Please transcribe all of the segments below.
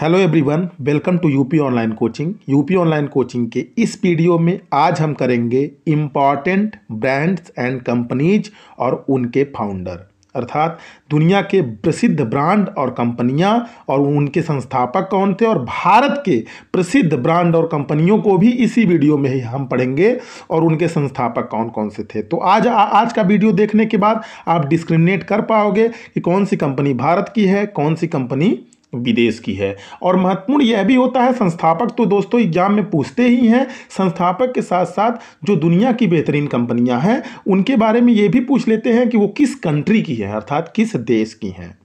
hello everyone welcome to UP online coaching UP online coaching के इस video में आज हम करेंगे इम्पॉर्टेंट ब्रांड्स एंड कंपनीज और उनके फाउंडर अर्थात दुनिया के प्रसिद्ध ब्रांड और कंपनियां और उनके संस्थापक कौन थे और भारत के प्रसिद्ध ब्रांड और कंपनियों को भी इसी वीडियो में ही हम पढ़ेंगे और उनके संस्थापक कौन कौन से थे तो आज आ, आज का वीडियो देखने के बाद आप डिस्क्रिमिनेट कर पाओगे कि कौन सी कंपनी भारत की है कौन सी कंपनी विदेश की है और महत्वपूर्ण यह भी होता है संस्थापक तो दोस्तों एग्जाम में पूछते ही हैं संस्थापक के साथ साथ जो दुनिया की बेहतरीन कंपनियां हैं उनके बारे में ये भी पूछ लेते हैं कि वो किस कंट्री की है अर्थात किस देश की हैं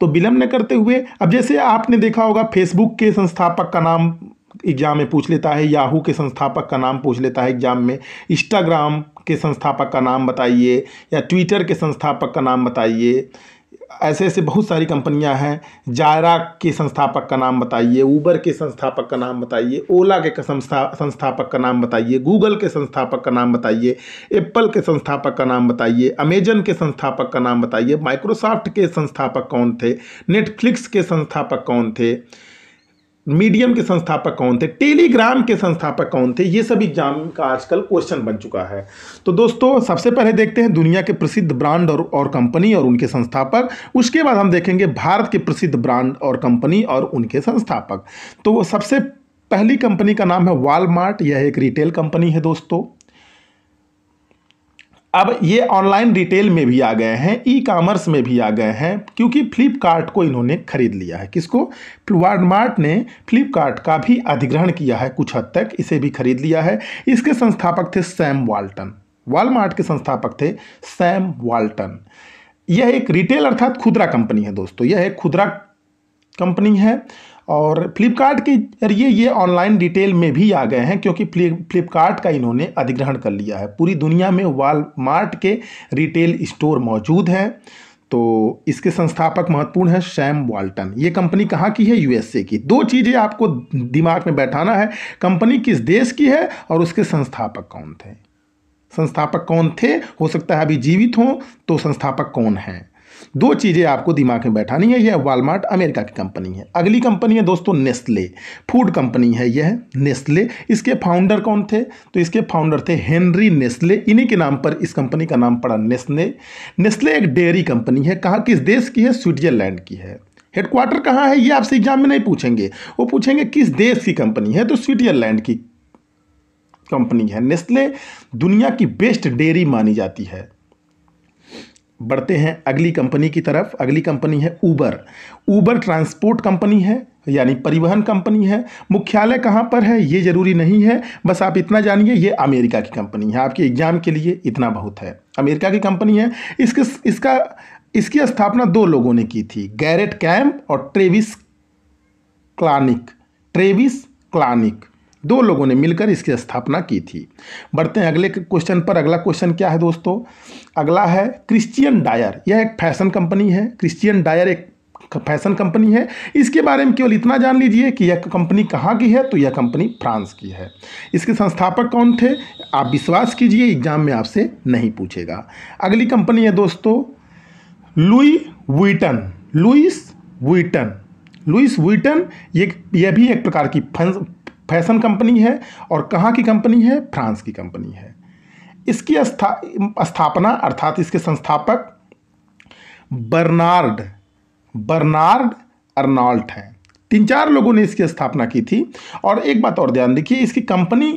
तो विलम्ब न करते हुए अब जैसे आपने देखा होगा फेसबुक के संस्थापक का नाम एग्जाम में पूछ लेता है याहू के संस्थापक का नाम पूछ लेता है एग्जाम में इंस्टाग्राम के संस्थापक का नाम बताइए या ट्विटर के संस्थापक का नाम बताइए ऐसे ऐसे बहुत सारी कंपनियां हैं जायरा के संस्थापक का नाम बताइए ऊबर के संस्थापक का नाम बताइए ओला के संस्था संस्थापक का नाम बताइए गूगल के संस्थापक का नाम बताइए एप्पल के संस्थापक का नाम बताइए अमेजन के संस्थापक का नाम बताइए माइक्रोसॉफ्ट के संस्थापक कौन थे नेटफ्लिक्स के संस्थापक कौन थे मीडियम के संस्थापक कौन थे टेलीग्राम के संस्थापक कौन थे ये सब एग्जाम का आजकल क्वेश्चन बन चुका है तो दोस्तों सबसे पहले देखते हैं दुनिया के प्रसिद्ध ब्रांड और और कंपनी और उनके संस्थापक उसके बाद हम देखेंगे भारत के प्रसिद्ध ब्रांड और कंपनी और उनके संस्थापक तो सबसे पहली कंपनी का नाम है वालमार्ट यह एक रिटेल कंपनी है दोस्तों अब ये ऑनलाइन रिटेल में भी आ गए हैं ई कामर्स में भी आ गए हैं क्योंकि फ्लिपकार्ट को इन्होंने खरीद लिया है किसको वालमार्ट ने फ्लिपकार्ट का भी अधिग्रहण किया है कुछ हद तक इसे भी खरीद लिया है इसके संस्थापक थे सैम वाल्टन वालमार्ट के संस्थापक थे सैम वाल्टन यह एक रिटेल अर्थात खुदरा कंपनी है दोस्तों यह एक खुदरा कंपनी है और फ्लिपकार्ट के जरिए ये ऑनलाइन डिटेल में भी आ गए हैं क्योंकि फ्लिपकार्ट का इन्होंने अधिग्रहण कर लिया है पूरी दुनिया में वालमार्ट के रिटेल स्टोर मौजूद हैं तो इसके संस्थापक महत्वपूर्ण है सैम वाल्टन ये कंपनी कहाँ की है यूएसए की दो चीज़ें आपको दिमाग में बैठाना है कंपनी किस देश की है और उसके संस्थापक कौन थे संस्थापक कौन थे हो सकता है अभी जीवित हों तो संस्थापक कौन हैं दो चीज़ें आपको दिमाग में बैठानी है यह वालमार्ट अमेरिका की कंपनी है अगली कंपनी है दोस्तों नेस्ले फूड कंपनी है यह नेस्ले इसके फाउंडर कौन थे तो इसके फाउंडर थे हेनरी नेस्ले इन्हीं के नाम पर इस कंपनी का नाम पड़ा नेस्ले नेस्ले एक डेयरी कंपनी है कहाँ किस देश की है स्विट्जरलैंड की है हेडक्वार्टर कहाँ है ये आपसे एग्जाम में नहीं पूछेंगे वो पूछेंगे किस देश की कंपनी है तो स्विट्जरलैंड की कंपनी है नेस्ले दुनिया की बेस्ट डेयरी मानी जाती है बढ़ते हैं अगली कंपनी की तरफ अगली कंपनी है ऊबर ऊबर ट्रांसपोर्ट कंपनी है यानी परिवहन कंपनी है मुख्यालय कहाँ पर है ये ज़रूरी नहीं है बस आप इतना जानिए ये अमेरिका की कंपनी है आपके एग्ज़ाम के लिए इतना बहुत है अमेरिका की कंपनी है इसके इसका इसकी स्थापना दो लोगों ने की थी गैरेट कैम्प और ट्रेविस क्लानिक ट्रेविस क्लानिक दो लोगों ने मिलकर इसकी स्थापना की थी बढ़ते हैं अगले क्वेश्चन पर अगला क्वेश्चन क्या है दोस्तों अगला है क्रिश्चियन डायर यह एक फैशन कंपनी है क्रिश्चियन डायर एक फैशन कंपनी है इसके बारे में केवल इतना जान लीजिए कि यह कंपनी कहाँ की है तो यह कंपनी फ्रांस की है इसके संस्थापक कौन थे आप विश्वास कीजिए एग्जाम में आपसे नहीं पूछेगा अगली कंपनी है दोस्तों Louis Vuitton Louis Vuitton Louis Vuitton ये यह भी एक प्रकार की फैशन कंपनी है और कहाँ की कंपनी है फ्रांस की कंपनी है इसकी स्था, स्थापना अर्थात इसके संस्थापक बर्नार्ड बर्नार्ड अर्नाल्ट हैं तीन चार लोगों ने इसकी स्थापना की थी और एक बात और ध्यान देखिए इसकी कंपनी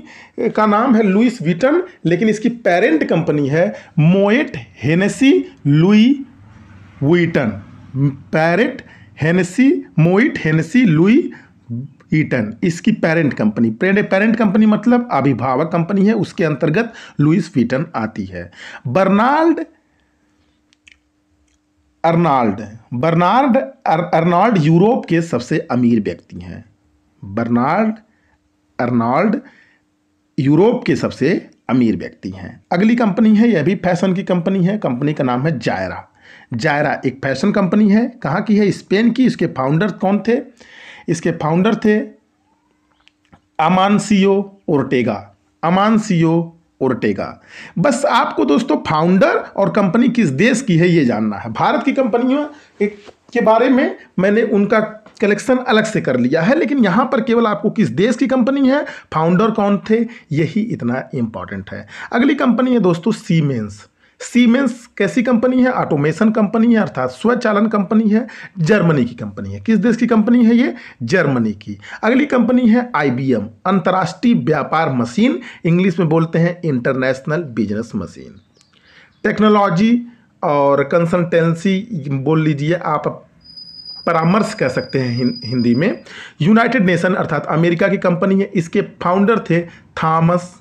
का नाम है लुइस विटन लेकिन इसकी पेरेंट कंपनी है मोएट हेनेसी लुई विटन पैरेट Hennessy Moet Hennessy Louis Vuitton इसकी पेरेंट कंपनी पेरेंट कंपनी मतलब अभिभावक कंपनी है उसके अंतर्गत लुइस फीटन आती है Bernard Arnault Bernard Arnault Europe के सबसे अमीर व्यक्ति हैं बर्नाल्ड अर्नाल्ड यूरोप के सबसे अमीर व्यक्ति हैं अगली कंपनी है यह भी फैशन की कंपनी है कंपनी का नाम है जायरा जायरा एक फैशन कंपनी है कहाँ की है स्पेन की इसके फाउंडर कौन थे इसके फाउंडर थे अमानसियो ओर्टेगा अमानसियो ओर्टेगा बस आपको दोस्तों फाउंडर और कंपनी किस देश की है ये जानना है भारत की कंपनियों के बारे में मैंने उनका कलेक्शन अलग से कर लिया है लेकिन यहाँ पर केवल आपको किस देश की कंपनी है फाउंडर कौन थे यही इतना इम्पॉर्टेंट है अगली कंपनी है दोस्तों सीमेंस सीमेंस कैसी कंपनी है ऑटोमेशन कंपनी है अर्थात स्वचालन कंपनी है जर्मनी की कंपनी है किस देश की कंपनी है ये जर्मनी की अगली कंपनी है आईबीएम अंतर्राष्ट्रीय व्यापार मशीन इंग्लिश में बोलते हैं इंटरनेशनल बिजनेस मशीन टेक्नोलॉजी और कंसल्टेंसी बोल लीजिए आप परामर्श कह सकते हैं हिंदी में यूनाइटेड नेशन अर्थात अमेरिका की कंपनी है इसके फाउंडर थे थॉमस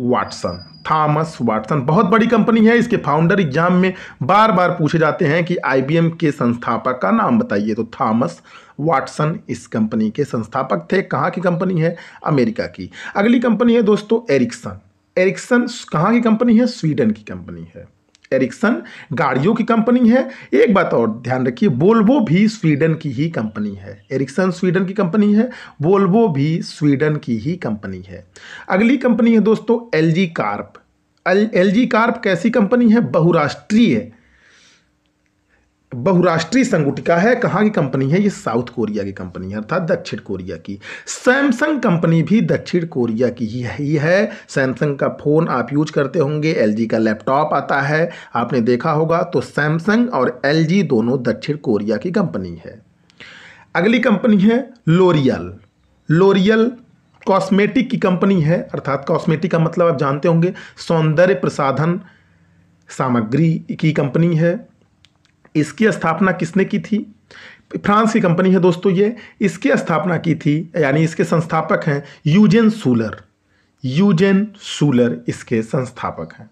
वाटसन थॉमस वाटसन बहुत बड़ी कंपनी है इसके फाउंडर एग्जाम में बार बार पूछे जाते हैं कि आईबीएम के संस्थापक का नाम बताइए तो थॉमस वाटसन इस कंपनी के संस्थापक थे कहाँ की कंपनी है अमेरिका की अगली कंपनी है दोस्तों एरिक्सन एरिक्सन कहाँ की कंपनी है स्वीडन की कंपनी है एरिक्सन गाड़ियों की कंपनी है एक बात और ध्यान रखिए वोल्वो भी स्वीडन की ही कंपनी है एरिक्सन स्वीडन की कंपनी है बोल्वो भी स्वीडन की ही कंपनी है अगली कंपनी है दोस्तों L corp L G corp कैसी कंपनी है बहुराष्ट्रीय बहुराष्ट्रीय संगुटिका है कहाँ की कंपनी है ये साउथ कोरिया की कंपनी है अर्थात दक्षिण कोरिया की सैमसंग कंपनी भी दक्षिण कोरिया की ही है, है सैमसंग का फ़ोन आप यूज करते होंगे एलजी का लैपटॉप आता है आपने देखा होगा तो सैमसंग और एलजी दोनों दक्षिण कोरिया की कंपनी है अगली कंपनी है लोरियल लोरियल कॉस्मेटिक की कंपनी है अर्थात कॉस्मेटिक का मतलब आप जानते होंगे सौंदर्य प्रसाधन सामग्री की कंपनी है इसकी स्थापना किसने की थी फ्रांस की कंपनी है दोस्तों ये इसकी स्थापना की थी यानी इसके संस्थापक हैं यूजेन सूलर यूजेन सूलर इसके संस्थापक हैं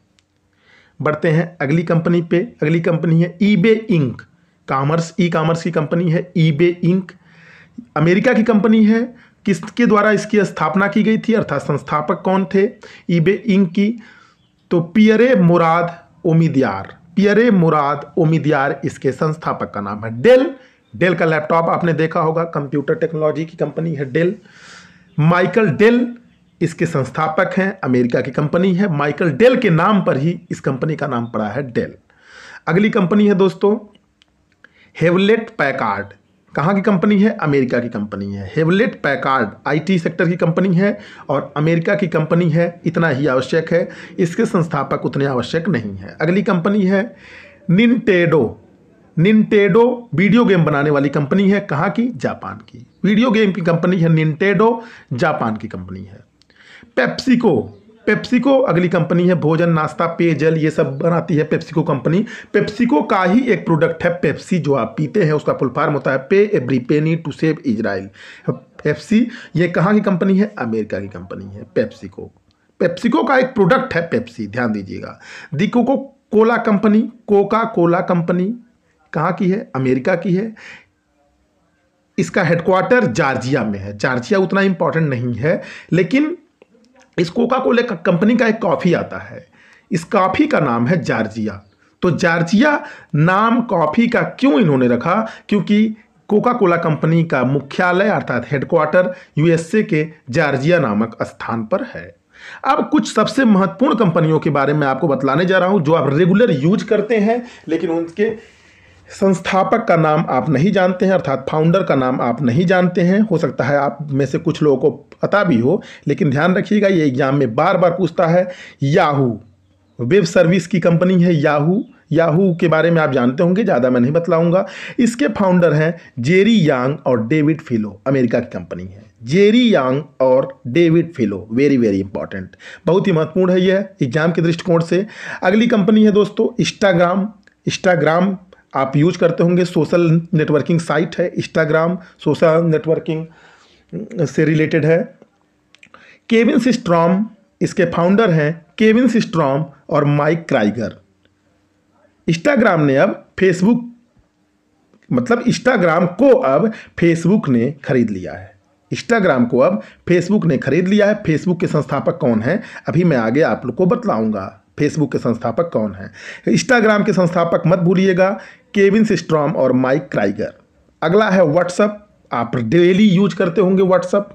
बढ़ते हैं अगली कंपनी पे अगली कंपनी है eBay Inc commerce e commerce की कंपनी है ईबे इंक अमेरिका की कंपनी है किसके द्वारा इसकी स्थापना की गई थी अर्थात संस्थापक कौन थे ईबे इंक की तो पियरे मुराद ओमिदियार पियरे मुराद ओमिदियार इसके संस्थापक का नाम है डेल डेल का लैपटॉप आपने देखा होगा कंप्यूटर टेक्नोलॉजी की कंपनी है डेल माइकल डेल इसके संस्थापक हैं अमेरिका की कंपनी है माइकल डेल के नाम पर ही इस कंपनी का नाम पड़ा है डेल अगली कंपनी है दोस्तों हेवलेट पैकार्ड कहाँ की कंपनी है अमेरिका की कंपनी है हेवलेट पैकार्ड आईटी सेक्टर की कंपनी है और अमेरिका की कंपनी है इतना ही आवश्यक है इसके संस्थापक उतने आवश्यक नहीं है अगली कंपनी है निन्टेडो निन्टेडो वीडियो गेम बनाने वाली कंपनी है कहाँ की जापान की वीडियो गेम की कंपनी है निन्टेडो जापान की कंपनी है पेप्सिको पेप्सिको अगली कंपनी है भोजन नाश्ता पेयजल ये सब बनाती है पेप्सिको कंपनी पेप्सिको का ही एक प्रोडक्ट है पेप्सी जो आप पीते हैं उसका फुल होता है pay every penny to save Israel Pepsi ये कहाँ की कंपनी है अमेरिका की कंपनी है पेप्सिको पेप्सिको का एक प्रोडक्ट है पेप्सी ध्यान दीजिएगा the Coco Cola company Coca Cola company कहाँ की है अमेरिका की है इसका हेडक्वार्टर जार्जिया में है जार्जिया उतना इम्पॉर्टेंट नहीं है लेकिन इस कोका कोले का कंपनी का एक कॉफ़ी आता है इस कॉफ़ी का नाम है जार्जिया तो जार्जिया नाम कॉफ़ी का क्यों इन्होंने रखा क्योंकि कोका कोला कंपनी का मुख्यालय अर्थात हेडक्वार्टर यूएसए के जार्जिया नामक स्थान पर है अब कुछ सबसे महत्वपूर्ण कंपनियों के बारे में आपको बतलाने जा रहा हूं जो आप रेगुलर यूज करते हैं लेकिन उनके संस्थापक का नाम आप नहीं जानते हैं अर्थात फाउंडर का नाम आप नहीं जानते हैं हो सकता है आप में से कुछ लोगों को पता भी हो लेकिन ध्यान रखिएगा ये एग्जाम में बार बार पूछता है याहू वेब सर्विस की कंपनी है याहू याहू के बारे में आप जानते होंगे ज़्यादा मैं नहीं बतलाऊंगा इसके फाउंडर हैं जेरी यांग और डेविड फिलो अमेरिका की कंपनी है जेरी यांग और David Filo very very important बहुत ही महत्वपूर्ण है यह एग्जाम के दृष्टिकोण से अगली कंपनी है दोस्तों इंस्टाग्राम इंस्टाग्राम आप यूज करते होंगे सोशल नेटवर्किंग साइट है इंस्टाग्राम सोशल नेटवर्किंग से रिलेटेड है केविन सिस्ट्रॉम इसके फाउंडर हैं केविन सिस्ट्रॉम और माइक क्राइगर इंस्टाग्राम ने अब फेसबुक मतलब इंस्टाग्राम को अब फेसबुक ने खरीद लिया है इंस्टाग्राम को अब फेसबुक ने खरीद लिया है फेसबुक के संस्थापक कौन हैं अभी मैं आगे आप लोग को बतलाऊंगा फेसबुक के संस्थापक कौन हैं इंस्टाग्राम के संस्थापक मत भूलिएगा केविन सिस्ट्रॉम और माइक क्राइगर अगला है व्हाट्सअप आप डेली यूज करते होंगे WhatsApp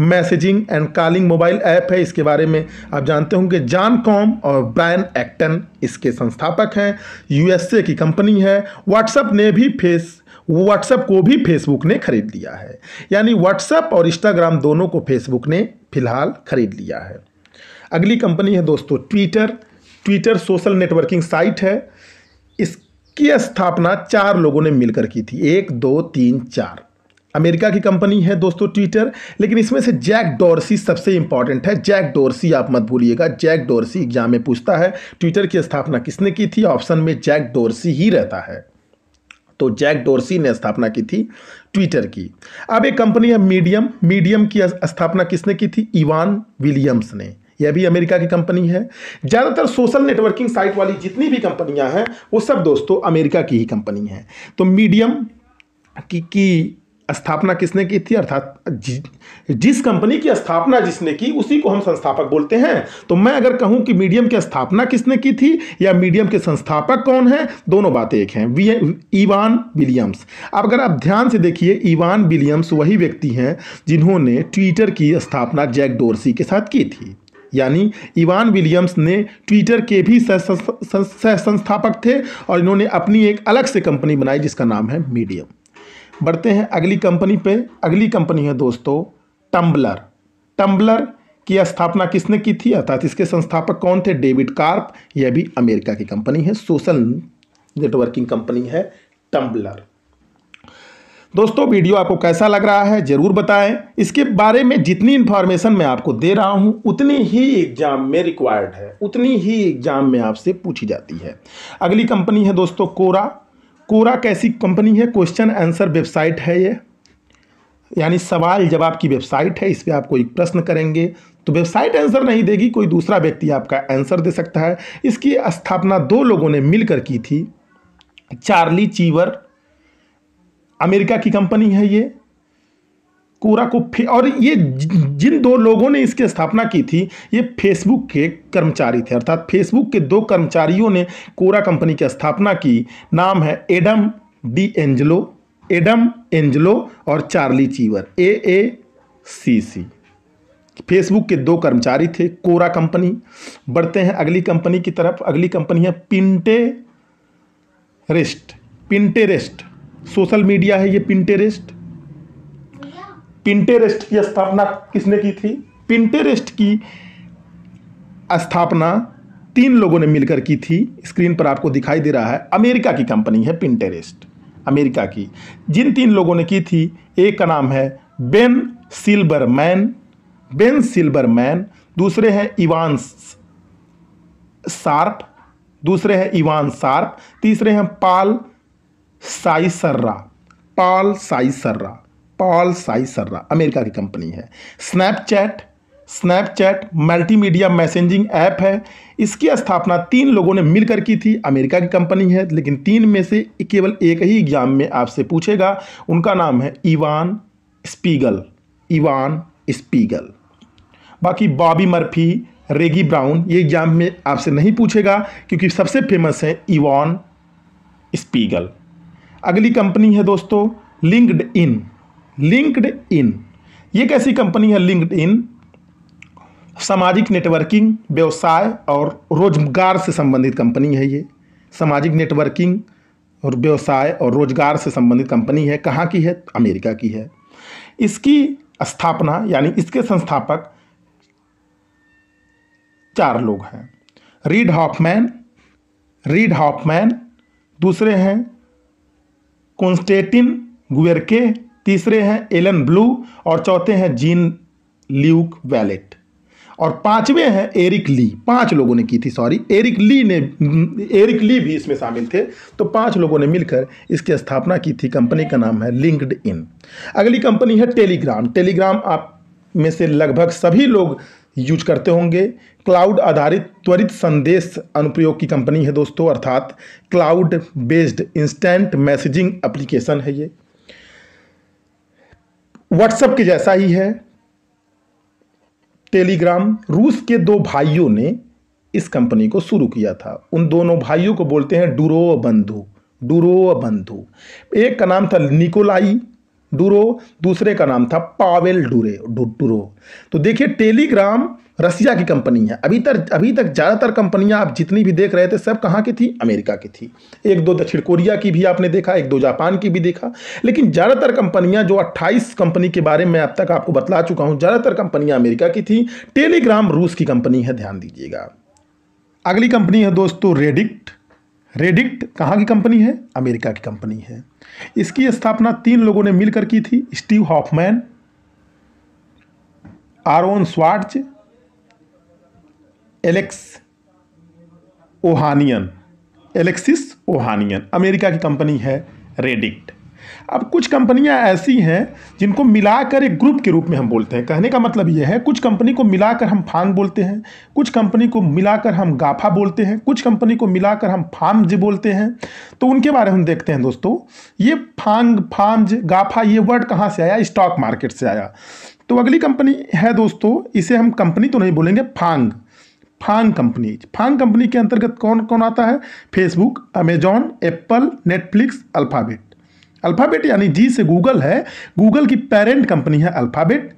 messaging and calling mobile app है इसके बारे में आप जानते होंगे जान कॉम और ब्रायन एक्टन इसके संस्थापक हैं यूएसए की कंपनी है व्हाट्सअप ने भी फेस व्हाट्सअप को भी फेसबुक ने खरीद लिया है यानी व्हाट्सएप और इंस्टाग्राम दोनों को फेसबुक ने फिलहाल खरीद लिया है अगली कंपनी है दोस्तों Twitter Twitter social networking site है इसकी स्थापना चार लोगों ने मिलकर की थी एक दो तीन चार अमेरिका की कंपनी है दोस्तों ट्विटर लेकिन इसमें से जैक डोरसी सबसे इंपॉर्टेंट है जैक डोरसी आप मत भूलिएगा जैक डोरसी एग्जाम में पूछता है ट्विटर की स्थापना किसने की थी ऑप्शन में जैक डोरसी ही रहता है तो जैक डोरसी ने स्थापना की थी ट्विटर की अब एक कंपनी है मीडियम मीडियम की स्थापना किसने की थी इवान विलियम्स ने यह भी अमेरिका की कंपनी है ज़्यादातर सोशल नेटवर्किंग साइट वाली जितनी भी कंपनियां हैं वो सब दोस्तों अमेरिका की ही कंपनी हैं तो मीडियम की की स्थापना किसने की थी अर्थात जि, जिस कंपनी की स्थापना जिसने की उसी को हम संस्थापक बोलते हैं तो मैं अगर कहूं कि मीडियम की स्थापना किसने की थी या मीडियम के संस्थापक कौन है दोनों बातें एक हैं ईवान विलियम्स अब अगर आप ध्यान से देखिए ईवान विलियम्स वही व्यक्ति हैं जिन्होंने ट्विटर की स्थापना जैक डोरसी के साथ की थी यानी इवान विलियम्स ने ट्विटर के भी सह संस्थापक थे और इन्होंने अपनी एक अलग से कंपनी बनाई जिसका नाम है मीडियम बढ़ते हैं अगली कंपनी पे अगली कंपनी है दोस्तों टम्बलर टम्बलर की स्थापना किसने की थी अर्थात इसके संस्थापक कौन थे डेविड कार्प यह भी अमेरिका की कंपनी है सोशल नेटवर्किंग कंपनी है टम्बलर दोस्तों वीडियो आपको कैसा लग रहा है ज़रूर बताएं इसके बारे में जितनी इन्फॉर्मेशन मैं आपको दे रहा हूं उतनी ही एग्ज़ाम में रिक्वायर्ड है उतनी ही एग्ज़ाम में आपसे पूछी जाती है अगली कंपनी है दोस्तों कोरा कोरा कैसी कंपनी है क्वेश्चन आंसर वेबसाइट है ये यानी सवाल जवाब की वेबसाइट है इस पर आप कोई प्रश्न करेंगे तो वेबसाइट आंसर नहीं देगी कोई दूसरा व्यक्ति आपका आंसर दे सकता है इसकी स्थापना दो लोगों ने मिलकर की थी चार्ली चीवर अमेरिका की कंपनी है ये कोरा को फे और ये जिन दो लोगों ने इसकी स्थापना की थी ये फेसबुक के कर्मचारी थे अर्थात फेसबुक के दो कर्मचारियों ने कोरा कंपनी की स्थापना की नाम है Adam D'Angelo Adam Angelo और Charlie Cheever A A C C Facebook के दो कर्मचारी थे कोरा कंपनी बढ़ते हैं अगली कंपनी की तरफ अगली कंपनी है Pinterest Pinterest social media है ये पिंटेरेस्ट पिंटेरेस्ट की स्थापना किसने की थी पिंटेरेस्ट की स्थापना तीन लोगों ने मिलकर की थी स्क्रीन पर आपको दिखाई दे रहा है अमेरिका की कंपनी है पिंटेरेस्ट अमेरिका की जिन तीन लोगों ने की थी एक का नाम है बेन सिल्बरमैन बेन सिल्बरमैन दूसरे हैं इवान शार्प दूसरे हैं इवान शार्प तीसरे हैं Paul Sciarra Paul Sciarra Paul Sciarra America की कंपनी है Snapchat Snapchat multimedia messaging app है इसकी स्थापना तीन लोगों ने मिलकर की थी अमेरिका की कंपनी है लेकिन तीन में से केवल एक ही एग्जाम में आपसे पूछेगा उनका नाम है इवान स्पीगल इवान स्पीगल बाकी बॉबी मर्फी रेगी ब्राउन ये एग्जाम में आपसे नहीं पूछेगा क्योंकि सबसे फेमस है इवान स्पीगल अगली कंपनी है दोस्तों लिंक्ड इन लिंक्ड इन ये कैसी कंपनी है लिंक्ड इन सामाजिक नेटवर्किंग व्यवसाय और रोजगार से संबंधित कंपनी है ये सामाजिक नेटवर्किंग और व्यवसाय और रोजगार से संबंधित कंपनी है कहाँ की है अमेरिका की है इसकी स्थापना यानी इसके संस्थापक चार लोग हैं रीड हॉफमैन रीड हॉफमैन दूसरे हैं कॉन्स्टेटिन गुयरके तीसरे हैं एलन ब्लू और चौथे हैं जीन ल्यूक वैलेट और पांचवे हैं एरिक ली पांच लोगों ने की थी सॉरी एरिक ली ने एरिक ली भी इसमें शामिल थे तो पांच लोगों ने मिलकर इसकी स्थापना की थी कंपनी का नाम है लिंक्ड इन अगली कंपनी है टेलीग्राम टेलीग्राम आप में से लगभग सभी लोग यूज करते होंगे क्लाउड आधारित त्वरित संदेश अनुप्रयोग की कंपनी है दोस्तों अर्थात cloud based instant messaging application है ये व्हाट्सएप के जैसा ही है टेलीग्राम रूस के दो भाइयों ने इस कंपनी को शुरू किया था उन दोनों भाइयों को बोलते हैं डूरो बंधु डूरो बंधु एक का नाम था निकोलाई डूरो दूसरे का नाम था पावेल डूरे डूरो तो देखिए टेलीग्राम रसिया की कंपनी है अभी तक अभी तक ज़्यादातर कंपनियां आप जितनी भी देख रहे थे सब कहाँ की थी अमेरिका की थी एक दो दक्षिण कोरिया की भी आपने देखा एक दो जापान की भी देखा लेकिन ज़्यादातर कंपनियां जो 28 कंपनी के बारे में अब तक आपको बतला चुका हूँ ज़्यादातर कंपनियां अमेरिका की थी टेलीग्राम रूस की कंपनी है ध्यान दीजिएगा अगली कंपनी है दोस्तों रेडिक्ट रेडिक्ट कहाँ की कंपनी है अमेरिका की कंपनी है इसकी स्थापना तीन लोगों ने मिलकर की थी Steve Huffman Aaron Swartz Alex Ohanian Alexis Ohanian America की कंपनी है रेडिक्ट अब कुछ कंपनियां ऐसी हैं जिनको मिलाकर एक ग्रुप के रूप में हम बोलते हैं कहने का मतलब यह है कुछ कंपनी को मिलाकर हम फांग बोलते हैं कुछ कंपनी को मिलाकर हम गाफा बोलते हैं कुछ कंपनी को मिलाकर हम फार्मज बोलते हैं तो उनके बारे में हम देखते हैं दोस्तों ये फांग फार्मज गाफा ये वर्ड कहाँ से आया स्टॉक मार्केट से आया तो अगली कंपनी है दोस्तों इसे हम कंपनी तो नहीं बोलेंगे फांग फान कंपनी फान कंपनी के अंतर्गत कौन कौन आता है Facebook Amazon Apple Netflix Alphabet Alphabet यानी जी से गूगल है गूगल की पेरेंट कंपनी है अल्फ़ाबेट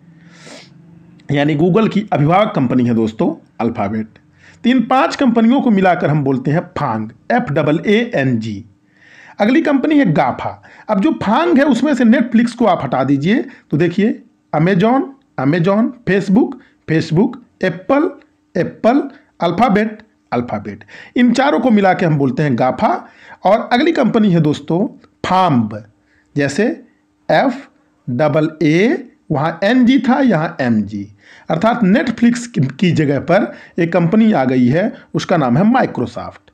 यानी गूगल की अभिभावक कंपनी है दोस्तों अल्फ़ाबेट तो इन पांच कंपनियों को मिलाकर हम बोलते हैं FAANG F double A N G अगली कंपनी है गाफा अब जो फांग है उसमें से नेटफ्लिक्स को आप हटा दीजिए तो देखिए Amazon Amazon Facebook Facebook Apple Apple Alphabet Alphabet इन चारों को मिला के हम बोलते हैं गाफा और अगली कंपनी है दोस्तों फाम्ब जैसे एफ डबल ए वहाँ एन जी था यहाँ एम जी अर्थात नेटफ्लिक्स की जगह पर एक कंपनी आ गई है उसका नाम है माइक्रोसॉफ्ट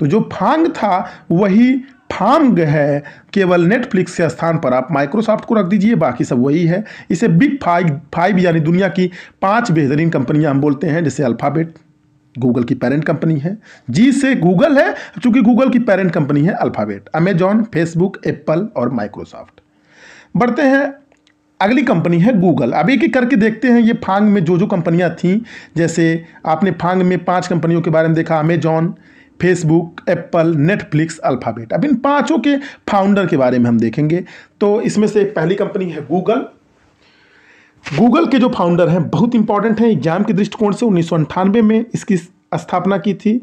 तो जो फांग था वही फांग है केवल नेटफ्लिक्स के स्थान पर आप माइक्रोसॉफ्ट को रख दीजिए बाकी सब वही है इसे बिग फाइव फाइव यानी दुनिया की पांच बेहतरीन कंपनियां हम बोलते हैं जैसे अल्फ़ाबेट गूगल की पेरेंट कंपनी है जी से गूगल है चूंकि गूगल की पेरेंट कंपनी है अल्फ़ाबेट अमेजॉन फेसबुक एप्पल और माइक्रोसॉफ्ट बढ़ते हैं अगली कंपनी है गूगल अब एक एक करके देखते हैं ये फांग में जो जो कंपनियां थीं जैसे आपने फांग में पांच कंपनियों के बारे में देखा Amazon Facebook Apple Netflix Alphabet अब इन पांचों के फाउंडर के बारे में हम देखेंगे तो इसमें से पहली कंपनी है गूगल गूगल के जो फाउंडर हैं बहुत इंपॉर्टेंट हैं एग्जाम के दृष्टिकोण से उन्नीस में इसकी स्थापना की थी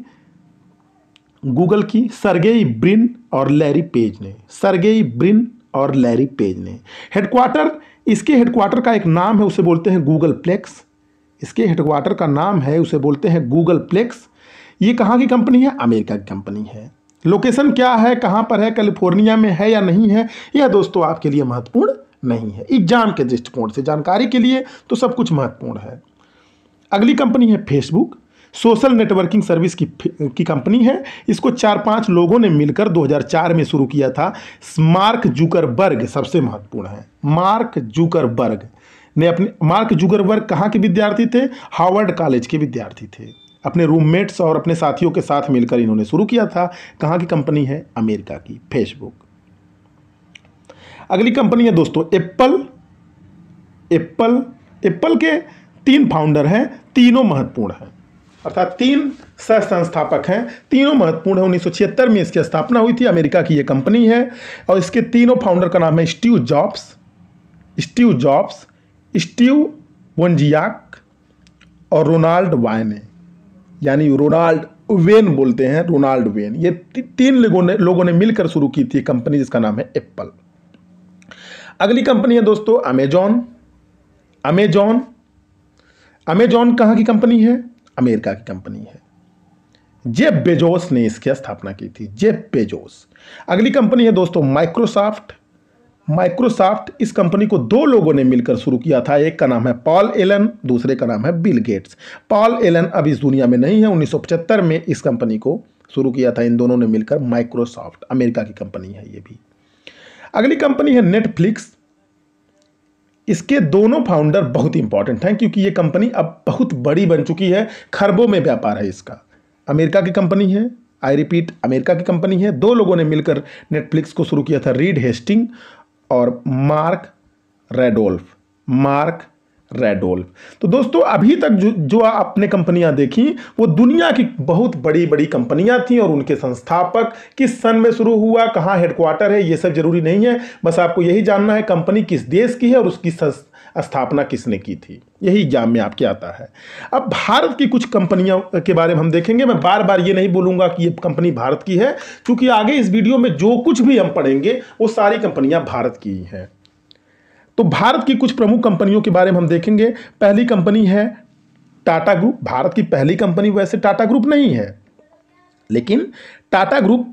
गूगल की सरगेई ब्रिन और लैरी पेज ने सरगेई ब्रिन और लैरी पेज ने हेडक्वार्टर इसके हेडक्वार्टर का एक नाम है उसे बोलते हैं गूगल प्लेक्स इसके हेडक्वार्टर का नाम है उसे बोलते हैं गूगल प्लेक्स ये कहाँ की कंपनी है अमेरिका की कंपनी है लोकेशन क्या है कहाँ पर है कैलिफोर्निया में है या नहीं है यह दोस्तों आपके लिए महत्वपूर्ण नहीं है एग्जाम के दृष्टिकोण से जानकारी के लिए तो सब कुछ महत्वपूर्ण है अगली कंपनी है फेसबुक सोशल नेटवर्किंग सर्विस की की कंपनी है इसको चार पांच लोगों ने मिलकर 2004 में शुरू किया था मार्क जूकरबर्ग सबसे महत्वपूर्ण है मार्क जूकरबर्ग ने अपने मार्क जूकरबर्ग कहाँ के विद्यार्थी थे हार्वर्ड कॉलेज के विद्यार्थी थे अपने रूममेट्स और अपने साथियों के साथ मिलकर इन्होंने शुरू किया था कहाँ की कंपनी है अमेरिका की फेसबुक अगली कंपनी है दोस्तों एप्पल एप्पल एप्पल के तीन फाउंडर हैं तीनों महत्वपूर्ण हैं अर्थात तीन सह संस्थापक हैं तीनों महत्वपूर्ण हैं उन्नीस में इसकी स्थापना हुई थी अमेरिका की ये कंपनी है और इसके तीनों फाउंडर का नाम है Steve Jobs Steve Jobs Steve वंजियाक और रोनाल्ड वायने यानी रोनाल्ड वेन बोलते हैं रोनाल्ड वेन ये ती, तीन लोगों ने लोगों ने मिलकर शुरू की थी कंपनी जिसका नाम है एप्पल अगली कंपनी है दोस्तों अमेजॉन अमेजॉन अमेजॉन कहाँ की कंपनी है अमेरिका की कंपनी है जेब बेजोस ने इसकी स्थापना की थी जेब बेजोस अगली कंपनी है दोस्तों माइक्रोसॉफ्ट माइक्रोसॉफ्ट इस कंपनी को दो लोगों ने मिलकर शुरू किया था एक का नाम है पॉल एलन दूसरे का नाम है बिल गेट्स पॉल एलन अब इस दुनिया में नहीं है उन्नीस में इस कंपनी को शुरू किया था इन दोनों ने मिलकर माइक्रोसॉफ्ट अमेरिका की कंपनी है ये भी अगली कंपनी है नेटफ्लिक्स इसके दोनों फाउंडर बहुत इंपॉर्टेंट हैं क्योंकि ये कंपनी अब बहुत बड़ी बन चुकी है खरबों में व्यापार है इसका अमेरिका की कंपनी है आई रिपीट अमेरिका की कंपनी है दो लोगों ने मिलकर नेटफ्लिक्स को शुरू किया था रीड हेस्टिंग और मार्क रेडोल्फ मार्क रेडोल तो दोस्तों अभी तक जो जो आपने कंपनियां देखी वो दुनिया की बहुत बड़ी बड़ी कंपनियां थीं और उनके संस्थापक किस सन में शुरू हुआ कहाँ हेडक्वार्टर है ये सब जरूरी नहीं है बस आपको यही जानना है कंपनी किस देश की है और उसकी स्थापना किसने की थी यही एग्जाम में आपके आता है अब भारत की कुछ कंपनियों के बारे में हम देखेंगे मैं बार बार ये नहीं बोलूँगा कि ये कंपनी भारत की है क्योंकि आगे इस वीडियो में जो कुछ भी हम पढ़ेंगे वो सारी कंपनियाँ भारत की ही हैं तो भारत की कुछ प्रमुख कंपनियों के बारे में हम देखेंगे पहली कंपनी है टाटा ग्रुप भारत की पहली कंपनी वैसे टाटा ग्रुप नहीं है लेकिन टाटा ग्रुप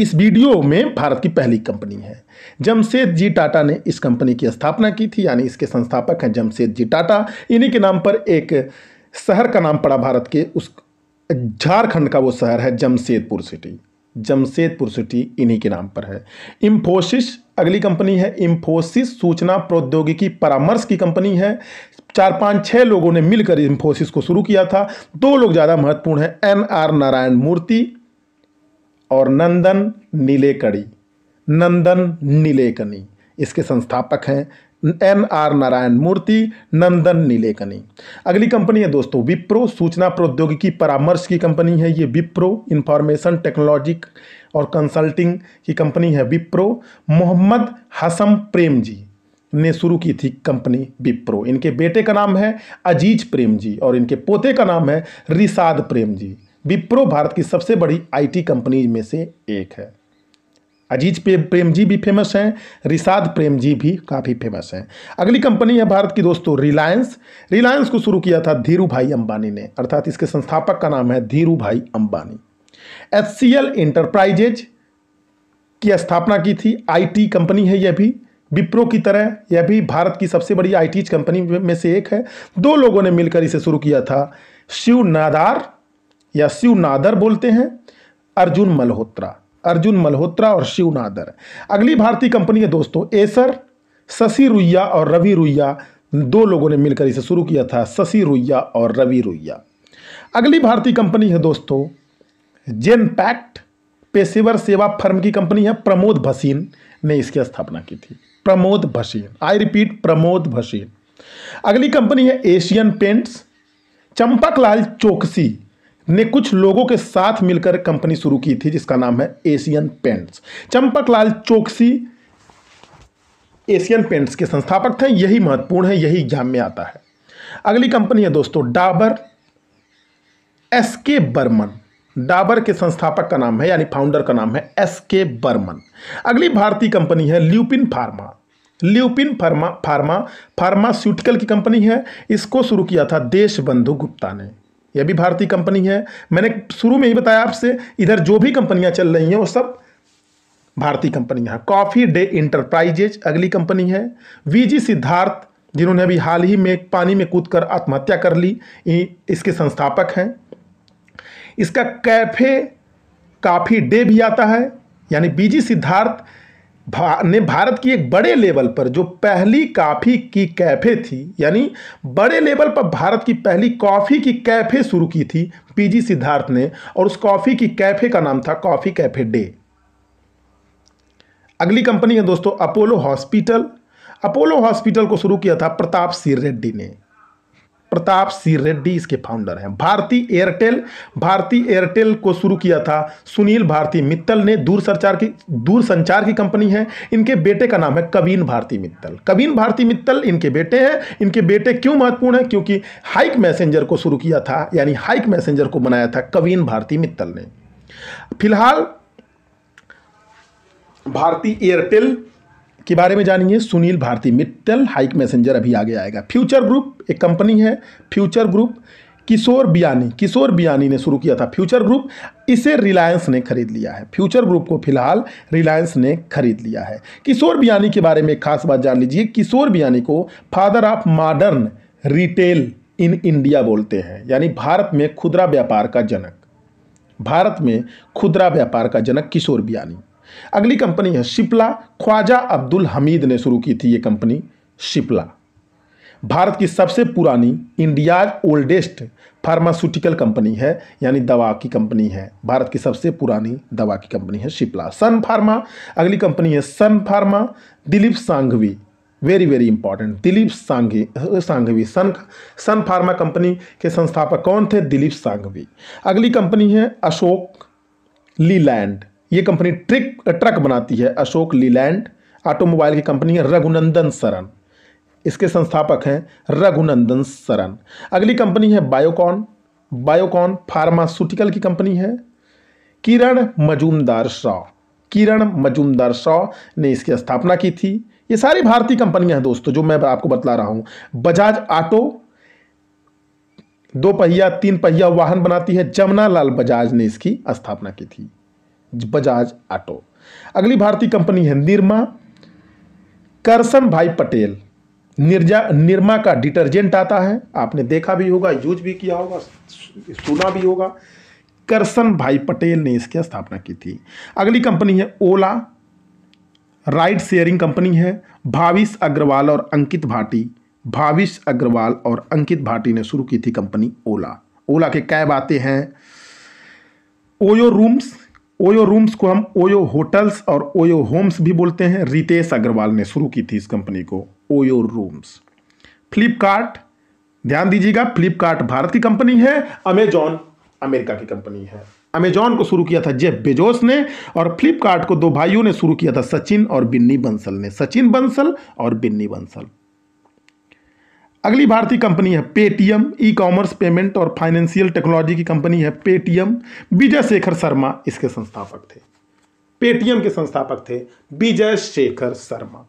इस वीडियो में भारत की पहली कंपनी है जमशेद जी टाटा ने इस कंपनी की स्थापना की थी यानी इसके संस्थापक हैं जमशेद जी टाटा इन्हीं के नाम पर एक शहर का नाम पड़ा भारत के उस झारखंड का वो शहर है जमशेदपुर सिटी जमशेदपुर सिटी इन्हीं के नाम पर है इम्फोसिस अगली कंपनी है इम्फोसिस सूचना प्रौद्योगिकी परामर्श की कंपनी है चार पाँच छः लोगों ने मिलकर इम्फोसिस को शुरू किया था दो लोग ज़्यादा महत्वपूर्ण हैं एन आर नारायण मूर्ति और नंदन नीलेकड़ी नंदन नीलेकनी इसके संस्थापक हैं एम आर नारायण मूर्ति नंदन नीलेकनी अगली कंपनी है दोस्तों विप्रो सूचना प्रौद्योगिकी परामर्श की कंपनी है ये विप्रो इंफॉर्मेशन टेक्नोलॉजी और कंसल्टिंग की कंपनी है विप्रो मोहम्मद हसम प्रेम जी ने शुरू की थी कंपनी विप्रो इनके बेटे का नाम है अजीज प्रेम जी और इनके पोते का नाम है रिसाद प्रेम जी विप्रो भारत की सबसे बड़ी आईटी कंपनी में से एक है अजीज प्रेम जी भी फेमस हैं रिसाद प्रेम जी भी काफ़ी फेमस हैं अगली कंपनी है भारत की दोस्तों रिलायंस रिलायंस को शुरू किया था धीरू भाई अंबानी ने अर्थात इसके संस्थापक का नाम है Dhirubhai Ambani H C L enterprises की स्थापना की थी आईटी कंपनी है यह भी विप्रो की तरह यह भी भारत की सबसे बड़ी आई कंपनी में से एक है दो लोगों ने मिलकर इसे शुरू किया था शिव नादार या शिव नादर बोलते हैं अर्जुन मल्होत्रा अर्जुन मल्होत्रा और शिव नादर अगली भारतीय कंपनी है दोस्तों एसर शशि रुइया और रवि रुइया दो लोगों ने मिलकर इसे शुरू किया था शशि रुइया और रवि रुइया अगली भारतीय कंपनी है दोस्तों जेन पैक्ट पेशेवर सेवा फर्म की कंपनी है प्रमोद भसीन ने इसकी स्थापना की थी प्रमोद भसीन आई रिपीट प्रमोद भसीन अगली कंपनी है एशियन पेंट्स चंपक लाल चौकसी ने कुछ लोगों के साथ मिलकर कंपनी शुरू की थी जिसका नाम है एशियन पेंट्स चंपकलाल चौकसी एशियन पेंट्स के संस्थापक थे यही महत्वपूर्ण है यही एग्जाम में आता है अगली कंपनी है दोस्तों डाबर एस के बर्मन डाबर के संस्थापक का नाम है यानी फाउंडर का नाम है एस के बर्मन अगली भारतीय कंपनी है Lupin pharma Lupin pharma pharma pharmaceutical की कंपनी है इसको शुरू किया था देशबंधु गुप्ता ने यह भी भारतीय कंपनी है मैंने शुरू में ही बताया आपसे इधर जो भी कंपनियां चल रही हैं वो सब भारतीय कंपनियां हैं कॉफ़ी डे इंटरप्राइजेज अगली कंपनी है वीजी सिद्धार्थ जिन्होंने अभी हाल ही में पानी में कूद कर आत्महत्या कर ली इसके संस्थापक हैं इसका कैफे काफ़ी डे भी आता है यानी बीजी सिद्धार्थ भा, ने भारत की एक बड़े लेवल पर जो पहली कॉफी की कैफ़े थी यानी बड़े लेवल पर भारत की पहली कॉफ़ी की कैफ़े शुरू की थी पीजी सिद्धार्थ ने और उस कॉफ़ी की कैफ़े का नाम था कॉफ़ी कैफ़े डे अगली कंपनी है दोस्तों अपोलो हॉस्पिटल अपोलो हॉस्पिटल को शुरू किया था प्रताप सिर रेड्डी ने प्रताप सी रेड्डी इसके फाउंडर हैं भारती एयरटेल भारती एयरटेल को शुरू किया था सुनील भारती मित्तल ने संचार की दूर संचार की कंपनी है इनके बेटे का नाम है कवीन भारती मित्तल कवीन भारती मित्तल इनके बेटे हैं इनके बेटे क्यों महत्वपूर्ण है क्योंकि हाइक मैसेंजर को शुरू किया था यानी हाइक मैसेंजर को बनाया था कवीन भारती मित्तल ने फिलहाल भारती एयरटेल के बारे में जानिए सुनील भारती मित्तल हाइक मैसेंजर अभी आगे आएगा फ्यूचर ग्रुप एक कंपनी है फ्यूचर ग्रुप किशोर बियानी किशोर बियानी ने शुरू किया था फ्यूचर ग्रुप इसे रिलायंस ने खरीद लिया है फ्यूचर ग्रुप को फिलहाल रिलायंस ने खरीद लिया है किशोर बियानी के बारे में खास बात जान लीजिए किशोर बियानी को father of modern retail in India बोलते हैं यानी भारत में खुदरा व्यापार का जनक भारत में खुदरा व्यापार का जनक किशोर बियानी अगली कंपनी है शिपला ख्वाजा अब्दुल हमीद ने शुरू की थी ये कंपनी शिपला भारत की सबसे पुरानी इंडियाज ओल्डेस्ट फार्मास्यूटिकल कंपनी है यानी दवा की कंपनी है भारत की सबसे पुरानी दवा की कंपनी है शिपला सन फार्मा अगली कंपनी है sun pharma Dilip Sanghvi very very important Dilip Sanghi Sanghvi sun sun pharma company के संस्थापक कौन थे दिलीप सांघवी अगली कंपनी है अशोक लीलैंड ये कंपनी ट्रिक ट्रक बनाती है अशोक लीलैंड ऑटोमोबाइल की कंपनी है रघुनंदन सरन इसके संस्थापक हैं रघुनंदन सरन अगली कंपनी है बायोकॉन बायोकॉन फार्मास्यूटिकल की कंपनी है किरण मजूमदार शॉ किरण मजूमदार शॉ ने इसकी स्थापना की थी ये सारी भारतीय कंपनियां हैं दोस्तों जो मैं आपको बतला रहा हूं बजाज ऑटो दो पहिया तीन पहिया वाहन बनाती है जमुना लाल बजाज ने इसकी स्थापना की थी बजाज ऑटो अगली भारतीय कंपनी है निर्मा करसन भाई पटेल निर्जा निर्मा का डिटर्जेंट आता है आपने देखा भी होगा यूज भी किया होगा सुना भी होगा करसन भाई पटेल ने इसकी स्थापना की थी अगली कंपनी है ओला राइड शेयरिंग कंपनी है भाविश अग्रवाल और अंकित भाटी भाविश अग्रवाल और अंकित भाटी ने शुरू की थी कंपनी ओला ओला के कैब आते हैं ओयो रूम्स ओयो रूम्स को हम ओयो होटल्स और ओयो होम्स भी बोलते हैं रितेश अग्रवाल ने शुरू की थी इस कंपनी को ओयो रूम्स फ्लिपकार्ट ध्यान दीजिएगा फ्लिपकार्ट भारत की कंपनी है अमेजॉन अमेरिका की कंपनी है अमेजॉन को शुरू किया था जेफ बेजोस ने और फ्लिपकार्ट को दो भाइयों ने शुरू किया था सचिन और बिन्नी बंसल ने सचिन बंसल और बिन्नी बंसल अगली भारतीय कंपनी है पेटीएम ई कॉमर्स पेमेंट और फाइनेंशियल टेक्नोलॉजी की कंपनी है पेटीएम विजय शेखर शर्मा इसके संस्थापक थे पेटीएम के संस्थापक थे विजय शेखर शर्मा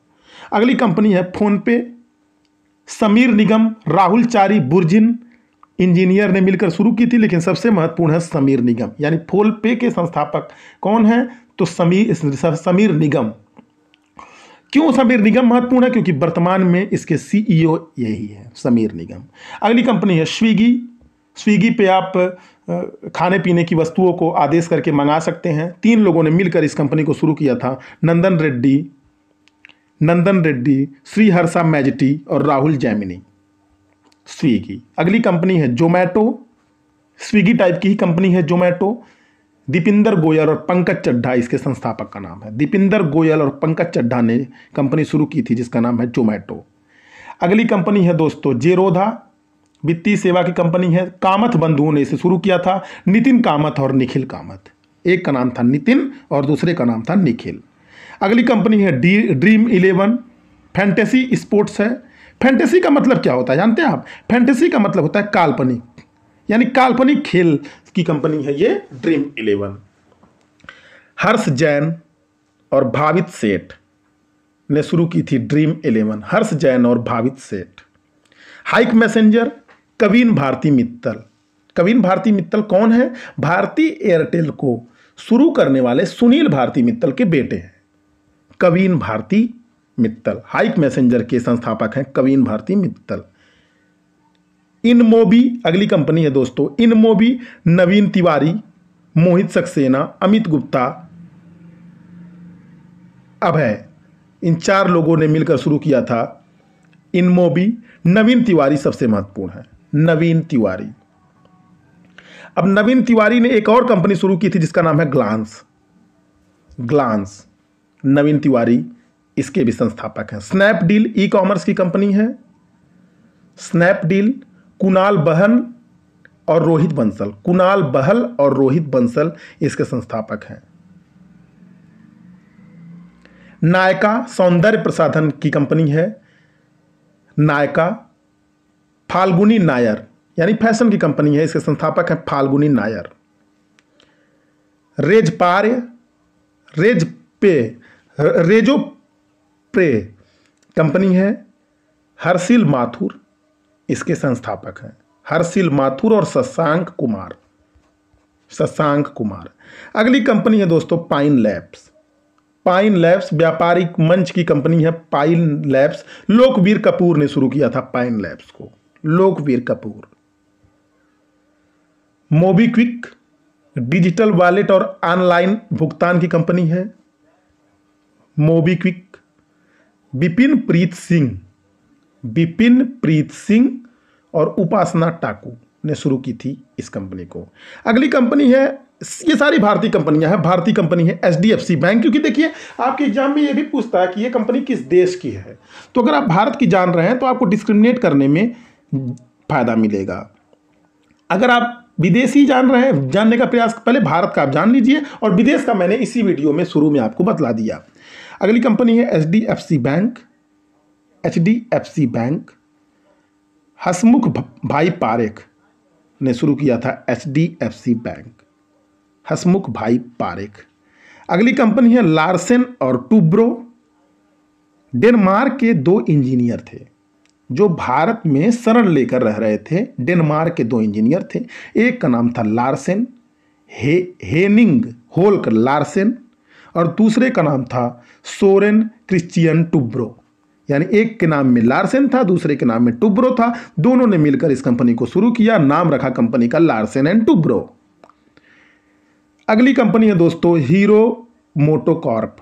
अगली कंपनी है फोन पे समीर निगम राहुल चारी बुर्जिन इंजीनियर ने मिलकर शुरू की थी लेकिन सबसे महत्वपूर्ण है समीर निगम यानी फोनपे के संस्थापक कौन है तो समीर समीर निगम क्यों समीर निगम महत्वपूर्ण है क्योंकि वर्तमान में इसके सीईओ e यही है समीर निगम अगली कंपनी है स्विगी स्विगी पे आप खाने पीने की वस्तुओं को आदेश करके मंगा सकते हैं तीन लोगों ने मिलकर इस कंपनी को शुरू किया था नंदन रेड्डी नंदन रेड्डी श्री हर्षा मैजिटी और राहुल जैमिनी स्विगी अगली कंपनी है जोमैटो स्विगी टाइप की ही कंपनी है जोमैटो दीपिंदर गोयल और पंकज चड्ढा इसके संस्थापक का नाम है दीपिंदर गोयल और पंकज चड्ढा ने कंपनी शुरू की थी जिसका नाम है जोमैटो अगली कंपनी है दोस्तों जेरोधा वित्तीय सेवा की कंपनी है कामत बंधुओं ने इसे शुरू किया था नितिन कामत और निखिल कामत एक का नाम था नितिन और दूसरे का नाम था निखिल अगली कंपनी है D dream eleven fantasy sports है फैंटेसी का मतलब क्या होता है जानते हैं आप फैंटेसी का मतलब होता है काल्पनिक यानी काल्पनिक खेल की कंपनी है ये ड्रीम इलेवन हर्ष जैन और भावित सेठ ने शुरू की थी ड्रीम इलेवन हर्ष जैन और भावित सेठ हाइक मैसेंजर कवीन भारती मित्तल कवीन भारती मित्तल कौन है भारती एयरटेल को शुरू करने वाले सुनील भारती मित्तल के बेटे हैं कवीन भारती मित्तल हाइक मैसेंजर के संस्थापक हैं कवीन भारती मित्तल इनमोबी अगली कंपनी है दोस्तों इनमोबी नवीन तिवारी मोहित सक्सेना अमित गुप्ता अभय इन चार लोगों ने मिलकर शुरू किया था इनमोबी नवीन तिवारी सबसे महत्वपूर्ण है नवीन तिवारी अब नवीन तिवारी ने एक और कंपनी शुरू की थी जिसका नाम है ग्लांस ग्लांस नवीन तिवारी इसके भी संस्थापक हैं स्नैपडील ई कॉमर्स की कंपनी है स्नैपडील कुणाल बहन और रोहित बंसल कुणाल बहल और रोहित बंसल इसके संस्थापक हैं नायका सौंदर्य प्रसाधन की कंपनी है नायका फाल्गुनी नायर यानी फैशन की कंपनी है इसके संस्थापक हैं फाल्गुनी नायर रेज पार्य रेज पे रेजो प्रे कंपनी है हर्षिल माथुर इसके संस्थापक हैं हर्षिल माथुर और शशांक कुमार शशांक कुमार अगली कंपनी है दोस्तों पाइन लैब्स पाइन लैब्स व्यापारिक मंच की कंपनी है पाइन लैब्स लोकवीर कपूर ने शुरू किया था पाइन लैब्स को लोकवीर कपूर मोबीक्विक डिजिटल वॉलेट और ऑनलाइन भुगतान की कंपनी है मोबीक्विक विपिन प्रीत सिंह विपिन प्रीत सिंह और उपासना टाकू ने शुरू की थी इस कंपनी को अगली कंपनी है ये सारी भारतीय कंपनियां हैं भारतीय कंपनी है एच डी बैंक क्योंकि देखिए आपके एग्जाम में ये भी पूछता है कि ये कंपनी किस देश की है तो अगर आप भारत की जान रहे हैं तो आपको डिस्क्रिमिनेट करने में फ़ायदा मिलेगा अगर आप विदेशी जान रहे हैं जानने का प्रयास पहले भारत का आप जान लीजिए और विदेश का मैंने इसी वीडियो में शुरू में आपको बतला दिया अगली कंपनी है H bank H D F C bank Hasmukhbhai Parekh ने शुरू किया था H D F C bank Hasmukhbhai Parekh अगली कंपनी है लार्सेन और टूब्रो डेनमार्क के दो इंजीनियर थे जो भारत में शरण लेकर रह रहे थे डेनमार्क के दो इंजीनियर थे एक का नाम था लार्सन हे हेनिंग होल्क लार्सन और दूसरे का नाम था सोरेन क्रिश्चियन टुब्रो यानी एक के नाम में लार्सेन था दूसरे के नाम में टुब्रो था दोनों ने मिलकर इस कंपनी को शुरू किया नाम रखा कंपनी का लार्सेन एंड टुब्रो अगली कंपनी है दोस्तों हीरो मोटोकॉर्प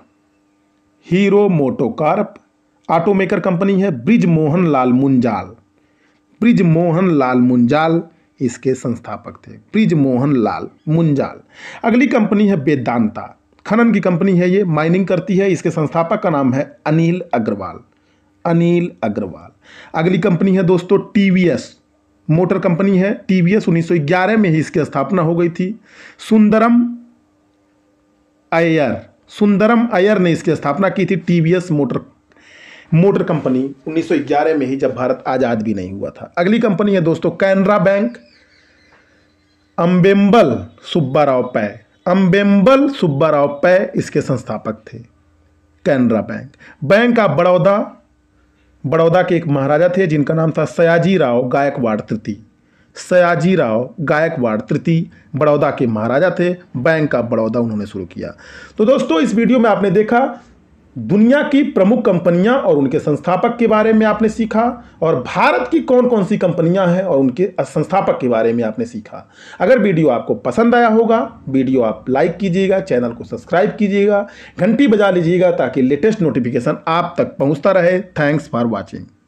हीरो मोटोकॉर्प ऑटोमेकर कंपनी है ब्रिज मोहन लाल मुंजाल ब्रिज मोहन लाल मुंजाल इसके संस्थापक थे ब्रिज मोहन लाल मुंजाल अगली कंपनी है वेदांता खनन की कंपनी है ये माइनिंग करती है इसके संस्थापक का नाम है अनिल अग्रवाल अनिल अग्रवाल अगली कंपनी है दोस्तों टीवीएस मोटर कंपनी है टीवीएस 1911 में ही इसकी स्थापना हो गई थी सुंदरम अयर सुंदरम अयर ने इसकी स्थापना की थी टीवीएस मोटर मोटर कंपनी 1911 में ही जब भारत आज़ाद भी नहीं हुआ था अगली कंपनी है दोस्तों कैनरा बैंक अम्बेम्बल सुब्बा राव पै अम्बेम्बल सुब्बा राव पै इसके संस्थापक थे Canara bank bank of Baroda Baroda के एक महाराजा थे जिनका नाम था सयाजी राव गायकवाड़ तृतीय सयाजी राव गायकवाड़ तृतीय बड़ौदा के महाराजा थे बैंक ऑफ बड़ौदा उन्होंने शुरू किया तो दोस्तों इस वीडियो में आपने देखा दुनिया की प्रमुख कंपनियां और उनके संस्थापक के बारे में आपने सीखा और भारत की कौन कौन सी कंपनियां हैं और उनके संस्थापक के बारे में आपने सीखा अगर वीडियो आपको पसंद आया होगा वीडियो आप लाइक कीजिएगा चैनल को सब्सक्राइब कीजिएगा घंटी बजा लीजिएगा ताकि लेटेस्ट नोटिफिकेशन आप तक पहुंचता रहे थैंक्स फॉर वॉचिंग